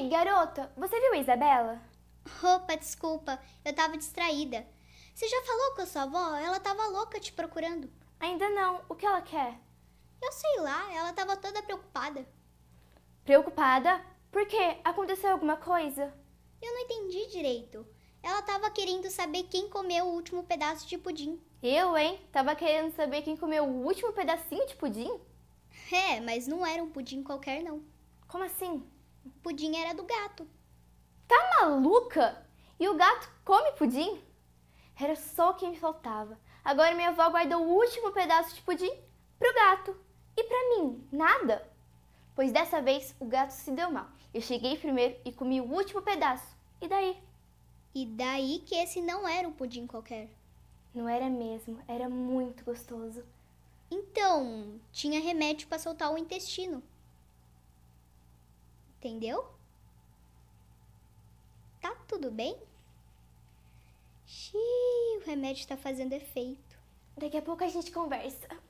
Ei, garota, você viu a Isabela? Opa, desculpa, eu tava distraída. Você já falou com a sua avó? Ela tava louca te procurando. Ainda não. O que ela quer? Eu sei lá, ela tava toda preocupada. Preocupada? Por quê? Aconteceu alguma coisa? Eu não entendi direito. Ela tava querendo saber quem comeu o último pedaço de pudim. Eu, hein? Tava querendo saber quem comeu o último pedacinho de pudim? É, mas não era um pudim qualquer, não. Como assim? pudim era do gato. Tá maluca? E o gato come pudim? Era só o que me faltava. Agora minha avó guardou o último pedaço de pudim pro gato. E pra mim, nada? Pois dessa vez o gato se deu mal. Eu cheguei primeiro e comi o último pedaço. E daí? E daí que esse não era um pudim qualquer. Não era mesmo, era muito gostoso. Então, tinha remédio para soltar o intestino. Entendeu? Tá tudo bem? Xiii, o remédio está fazendo efeito. Daqui a pouco a gente conversa.